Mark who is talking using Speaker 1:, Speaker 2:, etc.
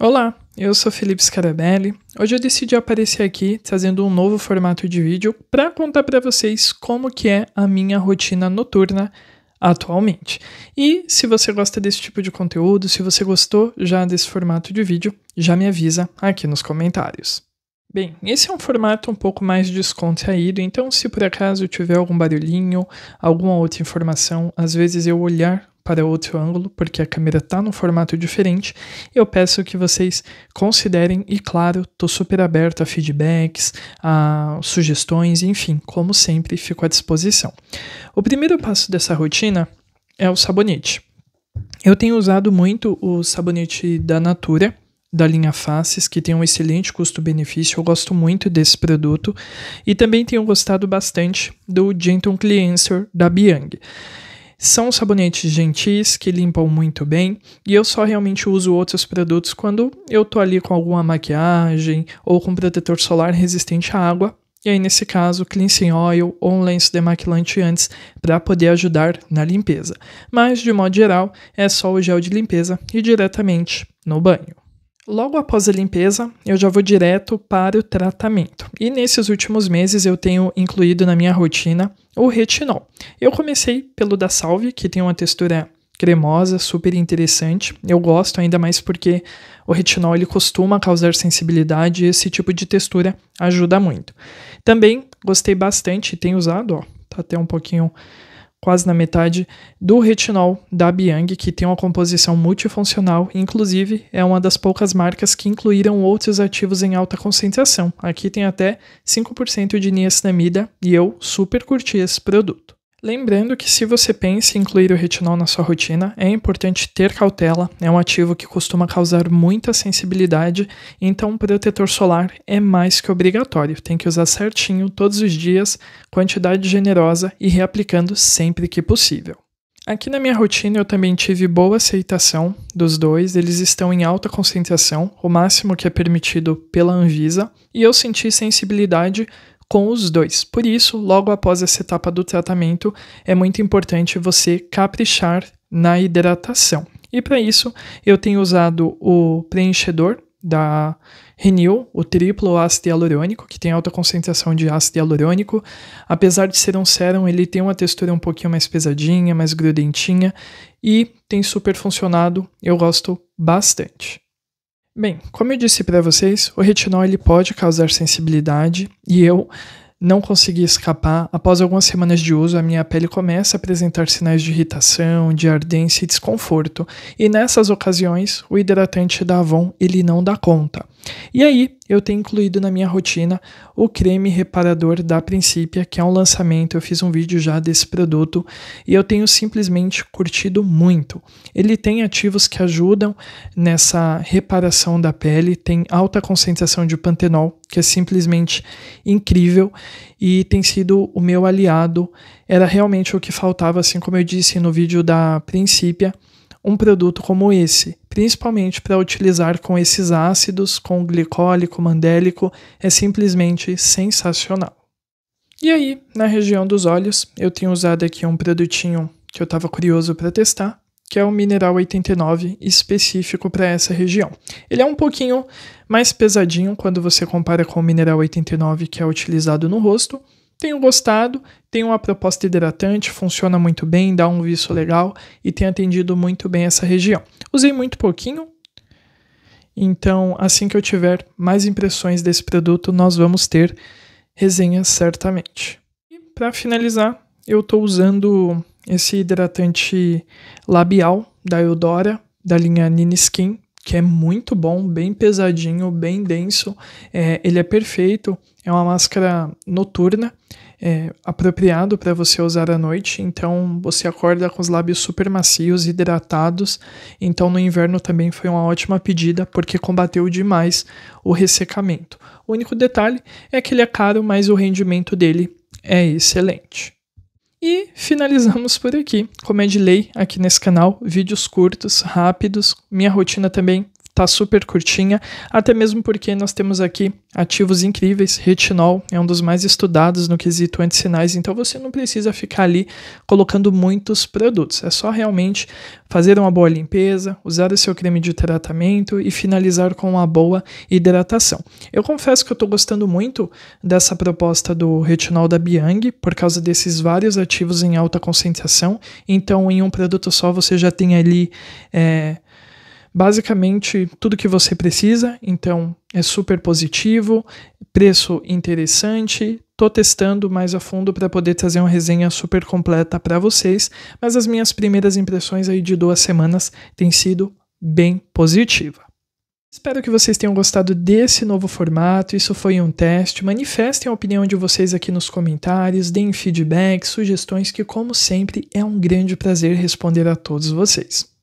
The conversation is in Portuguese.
Speaker 1: Olá, eu sou Felipe Scarabelli. Hoje eu decidi aparecer aqui trazendo um novo formato de vídeo para contar para vocês como que é a minha rotina noturna atualmente. E se você gosta desse tipo de conteúdo, se você gostou já desse formato de vídeo, já me avisa aqui nos comentários. Bem, esse é um formato um pouco mais descontraído, então se por acaso tiver algum barulhinho, alguma outra informação, às vezes eu olhar para outro ângulo, porque a câmera está num formato diferente, eu peço que vocês considerem e, claro, estou super aberto a feedbacks, a sugestões, enfim, como sempre, fico à disposição. O primeiro passo dessa rotina é o sabonete. Eu tenho usado muito o sabonete da Natura, da linha Faces, que tem um excelente custo-benefício. Eu gosto muito desse produto e também tenho gostado bastante do Gentle Cleanser da Biang. São sabonetes gentis que limpam muito bem e eu só realmente uso outros produtos quando eu tô ali com alguma maquiagem ou com protetor solar resistente à água. E aí, nesse caso, cleansing oil ou um lenço demaquilante antes para poder ajudar na limpeza. Mas, de modo geral, é só o gel de limpeza e diretamente no banho. Logo após a limpeza, eu já vou direto para o tratamento. E nesses últimos meses eu tenho incluído na minha rotina o retinol. Eu comecei pelo da Salve, que tem uma textura cremosa, super interessante. Eu gosto ainda mais porque o retinol ele costuma causar sensibilidade e esse tipo de textura ajuda muito. Também gostei bastante, e tenho usado, ó, tá até um pouquinho quase na metade, do retinol da Biang, que tem uma composição multifuncional, inclusive é uma das poucas marcas que incluíram outros ativos em alta concentração. Aqui tem até 5% de niacinamida e eu super curti esse produto. Lembrando que se você pensa em incluir o retinol na sua rotina, é importante ter cautela, é um ativo que costuma causar muita sensibilidade, então um protetor solar é mais que obrigatório, tem que usar certinho todos os dias, quantidade generosa e reaplicando sempre que possível. Aqui na minha rotina eu também tive boa aceitação dos dois, eles estão em alta concentração, o máximo que é permitido pela Anvisa, e eu senti sensibilidade com os dois. Por isso, logo após essa etapa do tratamento, é muito importante você caprichar na hidratação. E para isso, eu tenho usado o preenchedor da Renew, o triplo ácido hialurônico, que tem alta concentração de ácido hialurônico. Apesar de ser um sérum, ele tem uma textura um pouquinho mais pesadinha, mais grudentinha e tem super funcionado. Eu gosto bastante. Bem, como eu disse para vocês, o retinol ele pode causar sensibilidade e eu não consegui escapar. Após algumas semanas de uso, a minha pele começa a apresentar sinais de irritação, de ardência e desconforto. E nessas ocasiões, o hidratante da Avon ele não dá conta. E aí, eu tenho incluído na minha rotina o creme reparador da Principia, que é um lançamento. Eu fiz um vídeo já desse produto e eu tenho simplesmente curtido muito. Ele tem ativos que ajudam nessa reparação da pele, tem alta concentração de pantenol, que é simplesmente incrível e tem sido o meu aliado. Era realmente o que faltava, assim como eu disse no vídeo da Principia um produto como esse, principalmente para utilizar com esses ácidos, com glicólico, mandélico, é simplesmente sensacional. E aí, na região dos olhos, eu tenho usado aqui um produtinho que eu estava curioso para testar, que é o mineral 89 específico para essa região. Ele é um pouquinho mais pesadinho quando você compara com o mineral 89 que é utilizado no rosto, tenho gostado, tem uma proposta hidratante, funciona muito bem, dá um viço legal e tem atendido muito bem essa região. Usei muito pouquinho, então assim que eu tiver mais impressões desse produto, nós vamos ter resenha certamente. E para finalizar, eu estou usando esse hidratante labial da Eudora, da linha Nini Skin, que é muito bom, bem pesadinho, bem denso. É, ele é perfeito, é uma máscara noturna, é, apropriado para você usar à noite. Então você acorda com os lábios super macios, hidratados. Então no inverno também foi uma ótima pedida, porque combateu demais o ressecamento. O único detalhe é que ele é caro, mas o rendimento dele é excelente. E finalizamos por aqui. Como é de lei aqui nesse canal, vídeos curtos, rápidos, minha rotina também tá super curtinha, até mesmo porque nós temos aqui ativos incríveis, retinol é um dos mais estudados no quesito antissinais, então você não precisa ficar ali colocando muitos produtos, é só realmente fazer uma boa limpeza, usar o seu creme de tratamento e finalizar com uma boa hidratação. Eu confesso que eu estou gostando muito dessa proposta do retinol da Biang, por causa desses vários ativos em alta concentração, então em um produto só você já tem ali... É, basicamente tudo que você precisa, então é super positivo, preço interessante. Tô testando mais a fundo para poder trazer uma resenha super completa para vocês, mas as minhas primeiras impressões aí de duas semanas têm sido bem positiva. Espero que vocês tenham gostado desse novo formato. Isso foi um teste. Manifestem a opinião de vocês aqui nos comentários, deem feedback, sugestões, que, como sempre, é um grande prazer responder a todos vocês.